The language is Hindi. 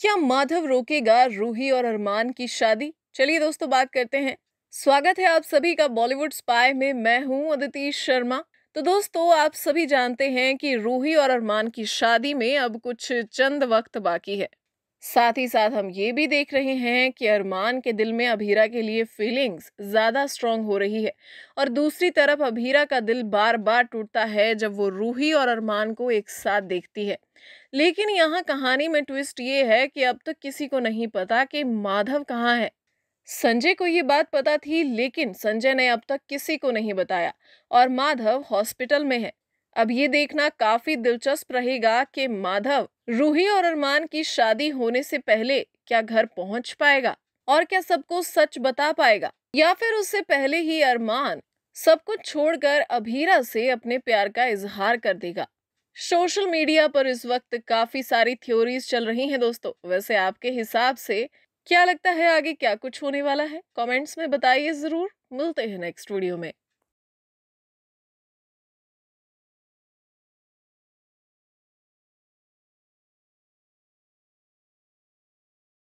क्या माधव रोकेगा रूही और अरमान की शादी चलिए दोस्तों बात करते हैं स्वागत है आप सभी का बॉलीवुड स्पाई में मैं हूं अदिति शर्मा तो दोस्तों आप सभी जानते हैं कि रूही और अरमान की शादी में अब कुछ चंद वक्त बाकी है साथ ही साथ हम ये भी देख रहे हैं कि अरमान के दिल में अभीरा के लिए फीलिंग्स ज़्यादा स्ट्रांग हो रही है और दूसरी तरफ अभीरा का दिल बार बार टूटता है जब वो रूही और अरमान को एक साथ देखती है लेकिन यहाँ कहानी में ट्विस्ट ये है कि अब तक तो किसी को नहीं पता कि माधव कहाँ है संजय को ये बात पता थी लेकिन संजय ने अब तक किसी को नहीं बताया और माधव हॉस्पिटल में है अब ये देखना काफ़ी दिलचस्प रहेगा कि माधव रूही और अरमान की शादी होने से पहले क्या घर पहुंच पाएगा और क्या सबको सच बता पाएगा या फिर उससे पहले ही अरमान सब कुछ छोड़कर अभीरा से अपने प्यार का इजहार कर देगा सोशल मीडिया पर इस वक्त काफी सारी थ्योरीज चल रही हैं दोस्तों वैसे आपके हिसाब से क्या लगता है आगे क्या कुछ होने वाला है कमेंट्स में बताइए जरूर मिलते हैं नेक्स्ट वीडियो में